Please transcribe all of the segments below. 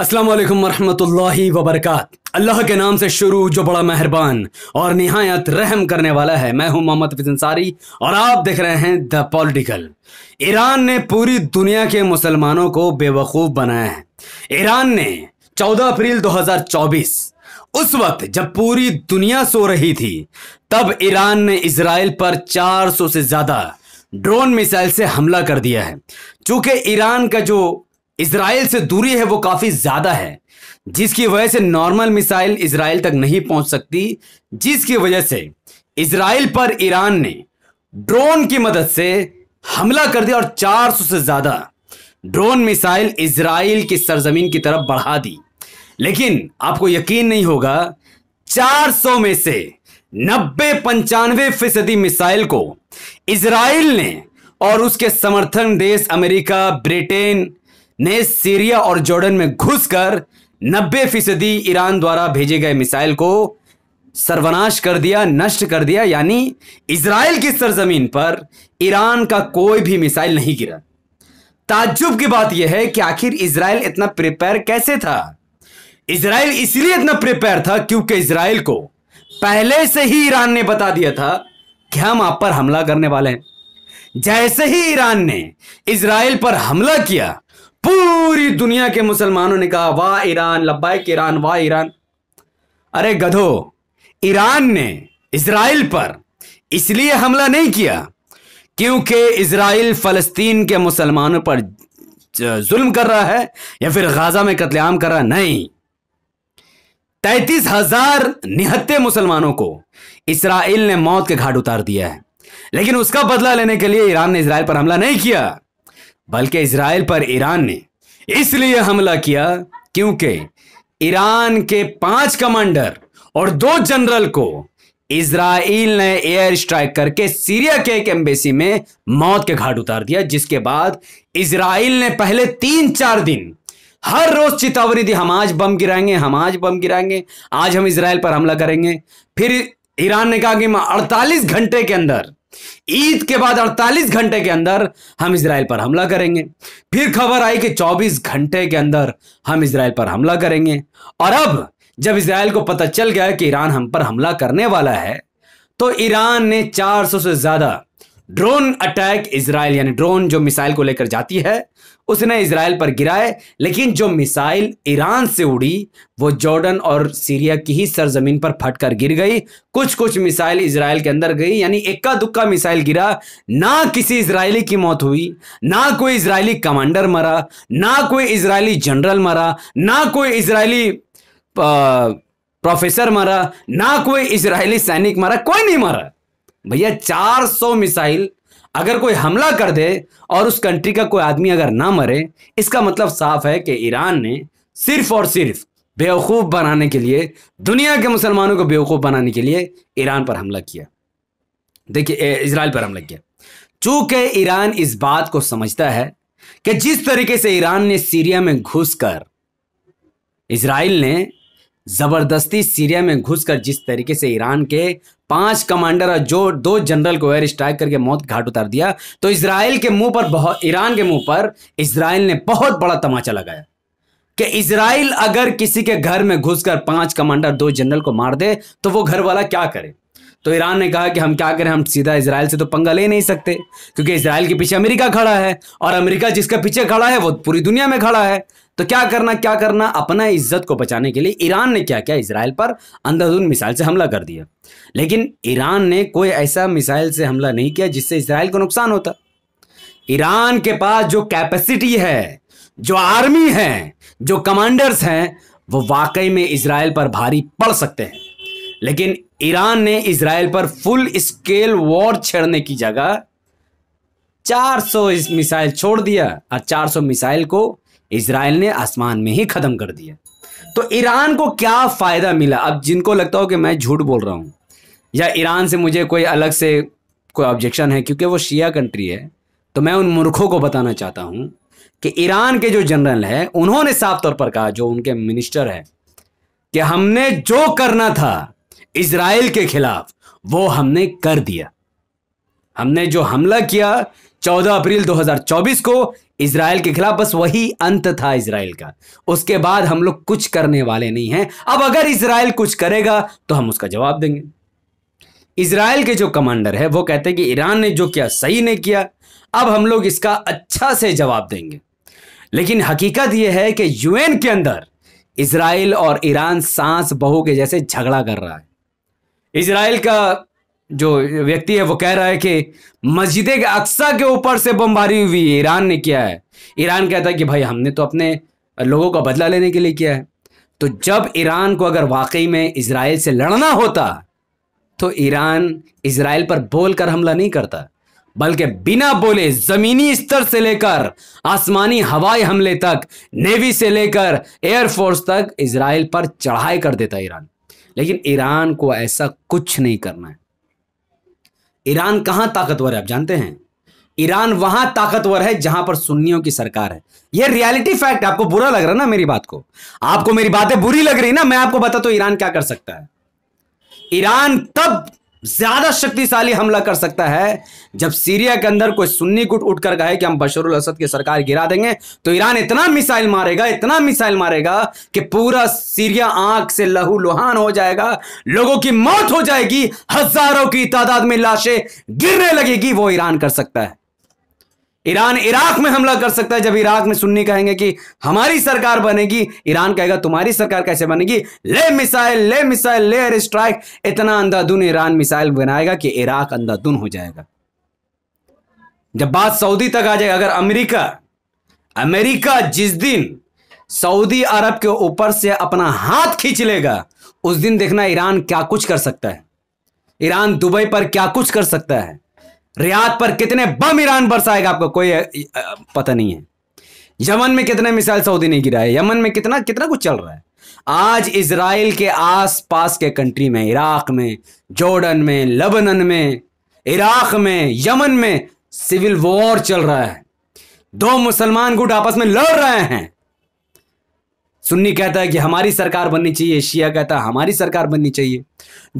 अस्सलाम वालेकुम वरहमतुल्लाहि अल्लाह के नाम से शुरू जो बड़ा मेहरबान और नहायत रहम करने वाला है मैं हूं मोहम्मद फिजनसारी और आप देख रहे हैं द पॉलिटिकल ईरान ने पूरी दुनिया के मुसलमानों को बेवकूफ़ बनाया है ईरान ने 14 अप्रैल 2024 उस वक्त जब पूरी दुनिया सो रही थी तब ईरान ने इसराइल पर 400 से ज़्यादा ड्रोन मिसाइल से हमला कर दिया है चूंकि ईरान का जो इसराइल से दूरी है वो काफ़ी ज़्यादा है जिसकी वजह से नॉर्मल मिसाइल इसराइल तक नहीं पहुंच सकती जिसकी वजह से इसराइल पर ईरान ने ड्रोन की मदद से हमला कर दिया और 400 से ज़्यादा ड्रोन मिसाइल इसराइल की सरजमीन की तरफ बढ़ा दी लेकिन आपको यकीन नहीं होगा 400 में से नब्बे पंचानवे फीसदी मिसाइल को इसराइल ने और उसके समर्थन देश अमेरिका ब्रिटेन ने सीरिया और जॉर्डन में घुसकर 90 फीसदी ईरान द्वारा भेजे गए मिसाइल को सर्वनाश कर दिया नष्ट कर दिया यानी इसराइल की सरजमीन पर ईरान का कोई भी मिसाइल नहीं गिरा ताज्जुब की बात यह है कि आखिर इसराइल इतना प्रिपेयर कैसे था इसराइल इसलिए इतना प्रिपेयर था क्योंकि इसराइल को पहले से ही ईरान ने बता दिया था कि हम आप पर हमला करने वाले हैं जैसे ही ईरान ने इसराइल पर हमला किया पूरी दुनिया के मुसलमानों ने कहा वाह ईरान लब्बैक ईरान वाह ईरान अरे गधो ईरान ने इसराइल पर इसलिए हमला नहीं किया क्योंकि इसराइल फलस्तीन के मुसलमानों पर जुल्म कर रहा है या फिर गाजा में कत्लेआम कर रहा नहीं तैतीस हजार निहत्ते मुसलमानों को इसराइल ने मौत के घाट उतार दिया है लेकिन उसका बदला लेने के लिए ईरान ने इसराइल पर हमला नहीं किया बल्कि इसराइल पर ईरान ने इसलिए हमला किया क्योंकि ईरान के पांच कमांडर और दो जनरल को इसराइल ने एयर स्ट्राइक करके सीरिया के एक एम्बेसी में मौत के घाट उतार दिया जिसके बाद इसराइल ने पहले तीन चार दिन हर रोज चितावरी दी हम आज बम गिराएंगे हम आज बम गिराएंगे आज हम इसराइल पर हमला करेंगे फिर ईरान ने कहा कि मैं 48 घंटे के अंदर ईद के बाद 48 घंटे के अंदर हम इसराइल पर हमला करेंगे फिर खबर आई कि 24 घंटे के अंदर हम इसराइल पर हमला करेंगे और अब जब इसराइल को पता चल गया कि ईरान हम पर हमला करने वाला है तो ईरान ने 400 से ज्यादा ड्रोन अटैक इसराइल यानी ड्रोन जो मिसाइल को लेकर जाती है उसने इसराइल पर गिराए लेकिन जो मिसाइल ईरान से उड़ी वो जॉर्डन और सीरिया की ही सरजमीन पर फटकर गिर गई कुछ कुछ मिसाइल इसराइल के अंदर गई यानी इक्का दुक्का मिसाइल गिरा ना किसी इसराइली की मौत हुई ना कोई इसराइली कमांडर मरा ना कोई इसराइली जनरल मरा ना कोई इसराइली प्रोफेसर मरा ना कोई इसराइली सैनिक मरा कोई नहीं मरा भैया 400 मिसाइल अगर कोई हमला कर दे और उस कंट्री का कोई आदमी अगर ना मरे इसका मतलब साफ है कि ईरान ने सिर्फ और सिर्फ बेवकूफ़ बनाने के लिए दुनिया के मुसलमानों को बेवकूफ़ बनाने के लिए ईरान पर हमला किया देखिए इसराइल पर हमला किया चूंकि ईरान इस बात को समझता है कि जिस तरीके से ईरान ने सीरिया में घुसकर इसराइल ने ज़बरदस्ती सीरिया में घुसकर जिस तरीके से ईरान के पांच कमांडर और जो दो जनरल को एयर स्ट्राइक करके मौत घाट उतार दिया तो इसराइल के मुंह पर बहुत ईरान के मुंह पर इसराइल ने बहुत बड़ा तमाचा लगाया कि इसराइल अगर किसी के घर में घुसकर पांच कमांडर दो जनरल को मार दे तो वो घर वाला क्या करे तो ईरान ने कहा कि हम क्या करें हम सीधा इसराइल से तो पंगा ले नहीं सकते क्योंकि इसराइल के पीछे अमेरिका खड़ा है और अमेरिका जिसके पीछे खड़ा है वो पूरी दुनिया में खड़ा है तो क्या करना क्या करना अपना इज्जत को बचाने के लिए ईरान ने क्या किया इसराइल पर अंधाधुन मिसाइल से हमला कर दिया लेकिन ईरान ने कोई ऐसा मिसाइल से हमला नहीं किया जिससे इसराइल को नुकसान होता ईरान के पास जो कैपेसिटी है जो आर्मी है जो कमांडर्स हैं वो वाकई में इसराइल पर भारी पड़ सकते हैं लेकिन ईरान ने इसराइल पर फुल स्केल वॉर छेड़ने की जगह 400 सौ मिसाइल छोड़ दिया और 400 मिसाइल को इसराइल ने आसमान में ही ख़त्म कर दिया तो ईरान को क्या फ़ायदा मिला अब जिनको लगता हो कि मैं झूठ बोल रहा हूं या ईरान से मुझे कोई अलग से कोई ऑब्जेक्शन है क्योंकि वो शिया कंट्री है तो मैं उन मूर्खों को बताना चाहता हूं कि ईरान के जो जनरल है उन्होंने साफ तौर पर कहा जो उनके मिनिस्टर है कि हमने जो करना था इसराइल के खिलाफ वो हमने कर दिया हमने जो हमला किया 14 अप्रैल 2024 को इसराइल के खिलाफ बस वही अंत था इसराइल का उसके बाद हम लोग कुछ करने वाले नहीं हैं अब अगर इसराइल कुछ करेगा तो हम उसका जवाब देंगे इसराइल के जो कमांडर है वो कहते हैं कि ईरान ने जो किया सही नहीं किया अब हम लोग इसका अच्छा से जवाब देंगे लेकिन हकीकत यह है कि यूएन के अंदर इसराइल और ईरान सांस बहू के जैसे झगड़ा कर रहा है इसराइल का जो व्यक्ति है वो कह रहा है कि मस्जिद अक्सा के ऊपर से बमबारी हुई है ईरान ने किया है ईरान कहता है कि भाई हमने तो अपने लोगों का बदला लेने के लिए किया है तो जब ईरान को अगर वाकई में इसराइल से लड़ना होता तो ईरान इसराइल पर बोलकर हमला नहीं करता बल्कि बिना बोले जमीनी स्तर से लेकर आसमानी हवाई हमले तक नेवी से लेकर एयरफोर्स तक इसराइल पर चढ़ाई कर देता ईरान लेकिन ईरान को ऐसा कुछ नहीं करना है ईरान कहां ताकतवर है आप जानते हैं ईरान वहां ताकतवर है जहां पर सुन्नियों की सरकार है यह रियलिटी फैक्ट आपको बुरा लग रहा है ना मेरी बात को आपको मेरी बातें बुरी लग रही ना मैं आपको बता तो ईरान क्या कर सकता है ईरान तब ज्यादा शक्तिशाली हमला कर सकता है जब सीरिया के अंदर कोई सुन्नी गुट उठ कर कहे कि हम बशरुल असद की सरकार गिरा देंगे तो ईरान इतना मिसाइल मारेगा इतना मिसाइल मारेगा कि पूरा सीरिया आंख से लहू लुहान हो जाएगा लोगों की मौत हो जाएगी हजारों की तादाद में लाशें गिरने लगेगी वो ईरान कर सकता है ईरान इराक में हमला कर सकता है जब इराक में सुन्नी कहेंगे कि हमारी सरकार बनेगी ईरान कहेगा तुम्हारी सरकार कैसे बनेगी ले मिसाइल ले मिसाइल ले एयर स्ट्राइक इतना अंधाधुन ईरान मिसाइल बनाएगा कि इराक अंधाधुन हो जाएगा जब बात सऊदी तक आ जाए अगर अमेरिका अमेरिका जिस दिन सऊदी अरब के ऊपर से अपना हाथ खींच लेगा उस दिन देखना ईरान क्या कुछ कर सकता है ईरान दुबई पर क्या कुछ कर सकता है रियाद पर कितने बम ईरान बरसाएगा आपको कोई पता नहीं है यमन में कितने मिसाइल सऊदी ने गिरा है यमन में कितना कितना कुछ चल रहा है आज इसराइल के आसपास के कंट्री में इराक में जॉर्डन में लबनन में इराक में यमन में सिविल वॉर चल रहा है दो मुसलमान गुट आपस में लड़ रहे हैं सुन्नी कहता है कि हमारी सरकार बननी चाहिए शिया कहता है हमारी सरकार बननी चाहिए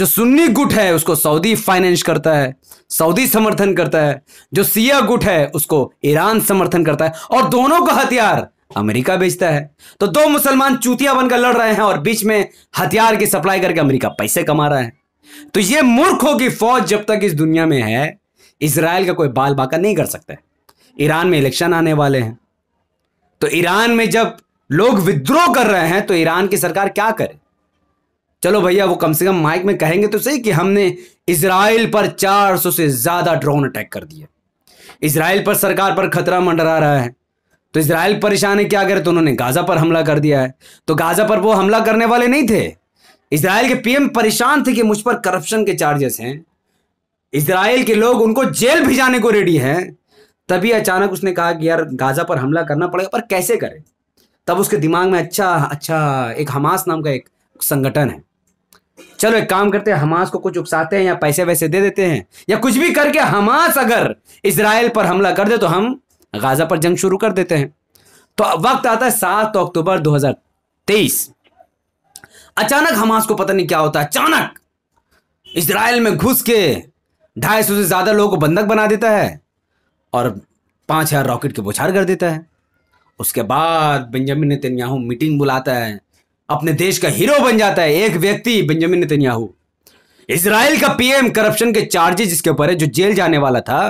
जो सुन्नी गुट है उसको सऊदी फाइनेंस करता है सऊदी समर्थन करता है जो सिया गुट है उसको ईरान समर्थन करता है और दोनों का हथियार अमेरिका बेचता है तो दो मुसलमान चूतिया बनकर लड़ रहे हैं और बीच में हथियार की सप्लाई करके अमेरिका पैसे कमा रहा है तो ये मूर्खों की फौज जब तक इस दुनिया में है इसराइल का कोई बाल बाका नहीं कर सकता ईरान में इलेक्शन आने वाले हैं तो ईरान में जब लोग विद्रोह कर रहे हैं तो ईरान की सरकार क्या करे चलो भैया वो कम से कम माइक में कहेंगे तो सही कि हमने इसराइल पर 400 से ज्यादा ड्रोन अटैक कर दिए इसराइल पर सरकार पर खतरा मंडरा रहा है तो इसराइल परेशान है क्या करे तो उन्होंने गाजा पर हमला कर दिया है तो गाजा पर वो हमला करने वाले नहीं थे इसराइल के पीएम परेशान थे कि मुझ पर करप्शन के चार्जेस हैं इसराइल के लोग उनको जेल भिजाने को रेडी हैं तभी अचानक उसने कहा कि यार गाजा पर हमला करना पड़ेगा पर कैसे करें तब उसके दिमाग में अच्छा अच्छा एक हमास नाम का एक संगठन है चलो एक काम करते हैं हमास को कुछ उकसाते हैं या पैसे वैसे दे देते हैं या कुछ भी करके हमास अगर इसराइल पर हमला कर दे तो हम गाजा पर जंग शुरू कर देते हैं तो वक्त आता है सात अक्टूबर दो अचानक हमास को पता नहीं क्या होता अचानक इसराइल में घुस के ढाई सौ से ज़्यादा लोगों को बंधक बना देता है और पांच हज़ार रॉकेट के बुछार कर देता है उसके बाद बेंजामिन नेतन्याहू मीटिंग बुलाता है अपने देश का हीरो बन जाता है एक व्यक्ति बेंजामिन नेतन्याहू इसराइल का पीएम करप्शन के चार्जेस जिसके ऊपर है जो जेल जाने वाला था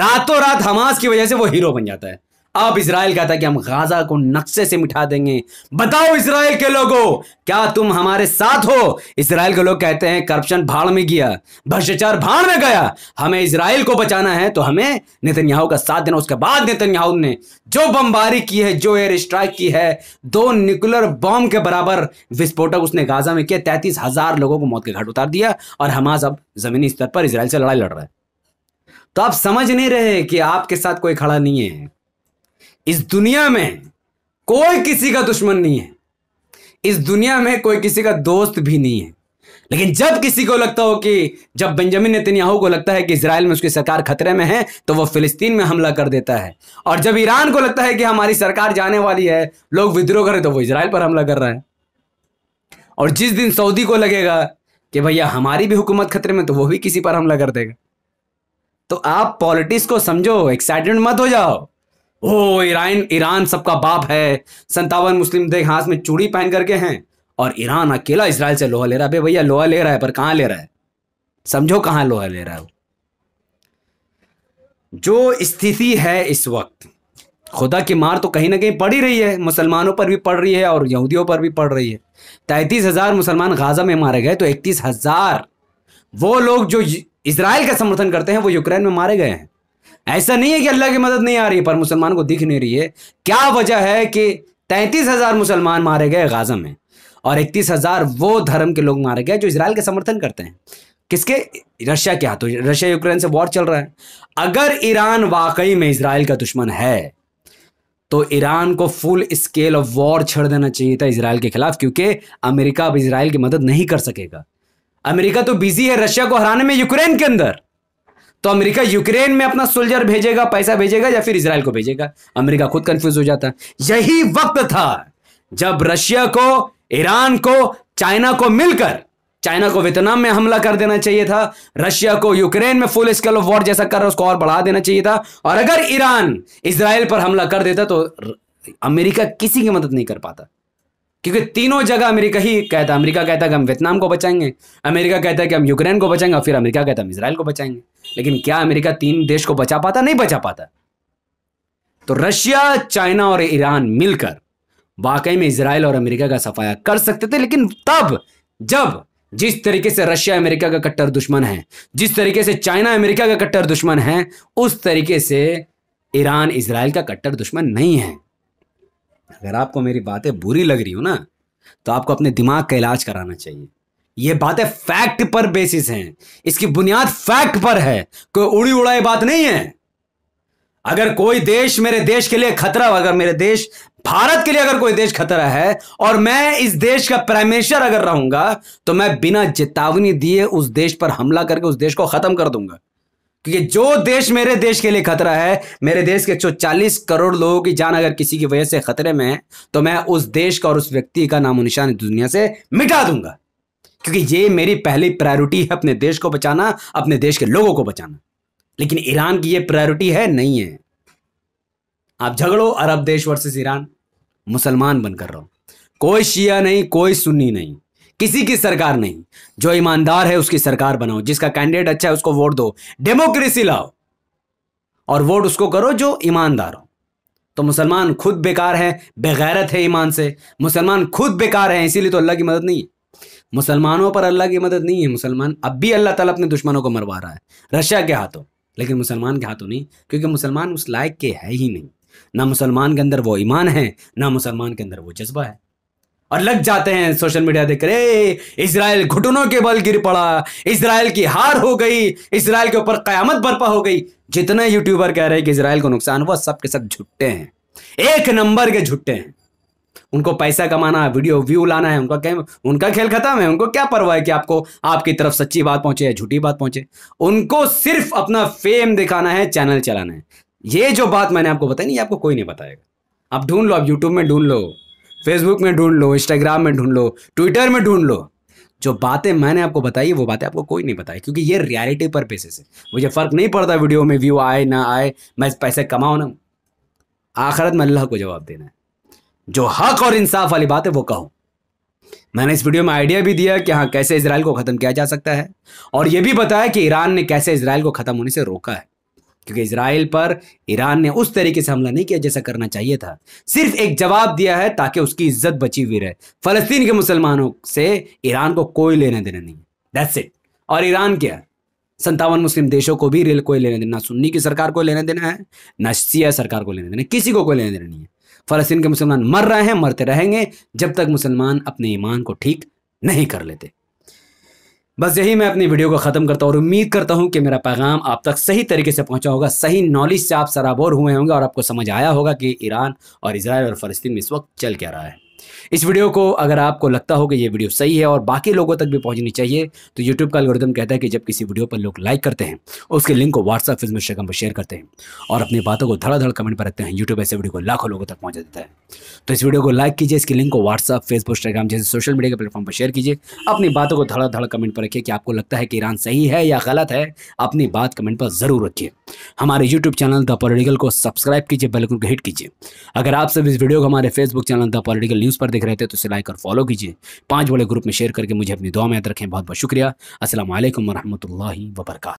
रातों रात हमास की वजह से वो हीरो बन जाता है अब इसराइल कहता है कि हम गाजा को नक्शे से मिटा देंगे बताओ इसराइल के लोगों क्या तुम हमारे साथ हो इसराइल के लोग कहते हैं करप्शन भाड़ में गया भ्रष्टाचार भाड़ में गया हमें इसराइल को बचाना है तो हमें नेतन्याहू का साथ देना उसके बाद नेतन्याहू ने जो बमबारी की है जो एयर स्ट्राइक की है दो न्यूक्लियर बॉम्ब के बराबर विस्फोटक उसने गाजा में किया तैतीस हजार लोगों को मौत के घाट उतार दिया और हमास अब जमीनी स्तर पर इसराइल से लड़ाई लड़ रहा है तो आप समझ नहीं रहे कि आपके साथ कोई खड़ा नहीं है इस दुनिया में कोई किसी का दुश्मन नहीं है इस दुनिया में कोई किसी का दोस्त भी नहीं है लेकिन जब किसी को लगता हो कि जब बेंजामिन नेतन्याहू को लगता है कि इसराइल में उसकी सरकार खतरे में है तो वह फिलिस्तीन में हमला कर देता है और जब ईरान को लगता है कि हमारी सरकार जाने वाली है लोग विद्रोह करें तो वो इसराइल पर हमला कर रहा है और जिस दिन सऊदी को लगेगा कि भैया हमारी भी हुकूमत खतरे में तो वो भी किसी पर हमला कर देगा तो आप पॉलिटिक्स को समझो एक्साइटेड मत हो जाओ ओ ईरान ईरान सबका बाप है संतावन मुस्लिम देख हाथ में चूड़ी पहन करके हैं और ईरान अकेला इसराइल से लोहा ले रहा है भैया लोहा ले रहा है पर कहा ले रहा है समझो कहाँ लोहा ले रहा है वो जो स्थिति है इस वक्त खुदा की मार तो कहीं ना कहीं पड़ ही रही है मुसलमानों पर भी पड़ रही है और यहूदियों पर भी पड़ रही है तैतीस हज़ार मुसलमान गाजा में मारे गए तो इकतीस हज़ार वो लोग जो इसराइल का समर्थन करते हैं वो यूक्रेन में मारे गए हैं ऐसा नहीं है कि अल्लाह की मदद नहीं आ रही है पर मुसलमान को दिख नहीं रही है क्या वजह है कि तैंतीस हजार मुसलमान मारे गए गाजा में और इकतीस हजार वो धर्म के लोग मारे गए जो इसराइल का समर्थन करते हैं किसके रशिया के हाथों रशिया यूक्रेन से वॉर चल रहा है अगर ईरान वाकई में इसराइल का दुश्मन है तो ईरान को फुल स्केल ऑफ वॉर छेड़ देना चाहिए था इसराइल के खिलाफ क्योंकि अमेरिका अब इसराइल की मदद नहीं कर सकेगा अमेरिका तो बिजी है रशिया को हराने में यूक्रेन के अंदर तो अमेरिका यूक्रेन में अपना सोल्जर भेजेगा पैसा भेजेगा या फिर इसराइल को भेजेगा अमेरिका खुद कंफ्यूज हो जाता यही वक्त था जब रशिया को ईरान को चाइना को मिलकर चाइना को वियतनाम में हमला कर देना चाहिए था रशिया को यूक्रेन में फुल स्केल ऑफ वॉर जैसा कर रहा है उसको और बढ़ा देना चाहिए था और अगर ईरान इसराइल पर हमला कर देता तो अमेरिका किसी की मदद नहीं कर पाता क्योंकि तीनों जगह अमेरिका ही कहता अमेरिका कहता है कि हम वियतनाम को बचाएंगे अमेरिका कहता है कि हम यूक्रेन को बचाएंगे और फिर अमेरिका कहता है हम इसराइल को बचाएंगे लेकिन क्या अमेरिका तीन देश को बचा पाता नहीं बचा पाता तो रशिया चाइना और ईरान मिलकर वाकई में इसराइल और अमेरिका का सफाया कर सकते थे लेकिन तब जब जिस तरीके से रशिया अमेरिका का कट्टर दुश्मन है जिस तरीके से चाइना अमेरिका का कट्टर दुश्मन है उस तरीके से ईरान इसराइल का कट्टर दुश्मन नहीं है अगर आपको मेरी बातें बुरी लग रही हो ना तो आपको अपने दिमाग का इलाज कराना चाहिए ये बातें फैक्ट पर बेसिस हैं इसकी बुनियाद फैक्ट पर है कोई उड़ी उड़ाई बात नहीं है अगर कोई देश मेरे देश के लिए खतरा अगर मेरे देश भारत के लिए अगर कोई देश खतरा है और मैं इस देश का प्राइम मिनिस्टर अगर रहूंगा तो मैं बिना चेतावनी दिए उस देश पर हमला करके उस देश को खत्म कर दूंगा क्योंकि जो देश मेरे देश के लिए खतरा है मेरे देश के 140 करोड़ लोगों की जान अगर किसी की वजह से खतरे में है तो मैं उस देश का और उस व्यक्ति का नामो निशान दुनिया से मिटा दूंगा क्योंकि ये मेरी पहली प्रायोरिटी है अपने देश को बचाना अपने देश के लोगों को बचाना लेकिन ईरान की ये प्रायोरिटी है नहीं है आप झगड़ो अरब देश वर्सेस ईरान मुसलमान बनकर रहो कोई शिया नहीं कोई सुन्नी नहीं किसी की सरकार नहीं जो ईमानदार है उसकी सरकार बनाओ जिसका कैंडिडेट अच्छा है उसको वोट दो डेमोक्रेसी लाओ और वोट उसको करो जो ईमानदार हो तो मुसलमान खुद बेकार है बेगैरत है ईमान से मुसलमान खुद बेकार है इसीलिए तो अल्लाह की मदद नहीं है मुसलमानों पर अल्लाह की मदद नहीं है मुसलमान अब भी अल्लाह ताला अपने दुश्मनों को मरवा रहा है रशिया के हाथों लेकिन मुसलमान के हाथों नहीं क्योंकि मुसलमान उस लायक के है ही नहीं ना मुसलमान के अंदर वो ईमान है ना मुसलमान के अंदर वो जज्बा है और लग जाते हैं सोशल मीडिया देख रे इसराइल घुटनों के बल गिर पड़ा इसराइल की हार हो गई इसराइल के ऊपर कयामत बर्पा हो गई जितने यूट्यूबर कह रहे हैं कि इसराइल को नुकसान हुआ सब झुट्टे सब झुट्टे हैं एक नंबर के झुट्टे हैं उनको पैसा कमाना है वीडियो व्यू लाना है उनका क्या उनका खेल खत्म है उनको क्या परवाह है कि आपको आपकी तरफ सच्ची बात पहुंचे या झूठी बात पहुंचे उनको सिर्फ अपना फेम दिखाना है चैनल चलाना है ये जो बात मैंने आपको बताई नहीं आपको कोई नहीं बताएगा आप ढूंढ लो आप यूट्यूब में ढूंढ लो फेसबुक में ढूंढ लो इंस्टाग्राम में ढूंढ लो ट्विटर में ढूंढ लो जो बातें मैंने आपको बताई वो बातें आपको कोई नहीं बताई क्योंकि ये रियलिटी पर बेसिस है मुझे फ़र्क नहीं पड़ता वीडियो में व्यू आए ना आए मैं पैसे कमाऊँ ना आखिरत में अल्लाह को जवाब देना है जो हक और इंसाफ वाली बात है वो कहूँ मैंने इस वीडियो में आइडिया भी दिया कि हाँ कैसे इसराइल को ख़त्म किया जा सकता है और ये भी बताया कि ईरान ने कैसे इसराइल को ख़त्म होने से रोका है क्योंकि इसराइल पर ईरान ने उस तरीके से हमला नहीं किया जैसा करना चाहिए था सिर्फ एक जवाब दिया है ताकि उसकी इज्जत बची हुई रहे फलस्तीन के मुसलमानों से ईरान को कोई लेने देना नहीं दैट्स इट और ईरान क्या संतावन मुस्लिम देशों को भी रेल कोई लेने देना ना सुन्नी की सरकार को लेने देना है ना सिया सरकार को लेने देना किसी को कोई लेने देना नहीं है फलस्तीन के मुसलमान मर रहे हैं मरते रहेंगे जब तक मुसलमान अपने ईमान को ठीक नहीं कर लेते बस यही मैं अपनी वीडियो को ख़त्म करता हूँ और उम्मीद करता हूँ कि मेरा पैगाम आप तक सही तरीके से पहुँचा होगा सही नॉलेज से आप सराबोर हुए होंगे और आपको समझ आया होगा कि ईरान और इसराइल और फ़लस्तीन में इस वक्त चल क्या रहा है इस वीडियो को अगर आपको लगता हो कि ये वीडियो सही है और बाकी लोगों तक भी पहुंचनी चाहिए तो यूट्यूब का अलगोरिदम कहता है कि जब किसी वीडियो पर लोग लाइक करते हैं उसके लिंक को व्हाट्सअप फेसबुक शेगम पर शेयर करते हैं और अपनी बातों को धड़ाधड़ कमेंट पर रखते हैं यूट्यूब ऐसे वीडियो को लाखों लोगों तक पहुँचा देता है तो इस वीडियो को लाइक कीजिए इसके लिंक को व्हाट्सअप फेसबुक इंस्टाग्राम जैसे सोशल मीडिया के प्लेटफॉर्म पर शेयर कीजिए अपनी बातों को धड़ाधड़ कमेंट पर रखिए कि आपको लगता है कि ईरान सही है या गलत है अपनी बात कमेंट पर ज़रूर रखिए हमारे यूट्यूब चैनल द पॉलिटिकल को सब्सक्राइब कीजिए बेलकुल को हिट कीजिए अगर आप सब इस वीडियो को हमारे Facebook channel the political news पर देख रहे थे तो इसे लाइक और फॉलो कीजिए पाँच बड़े ग्रुप में शेयर करके मुझे अपनी दुआ में याद रखें बहुत बहुत शुक्रिया असल वरहमल वर्का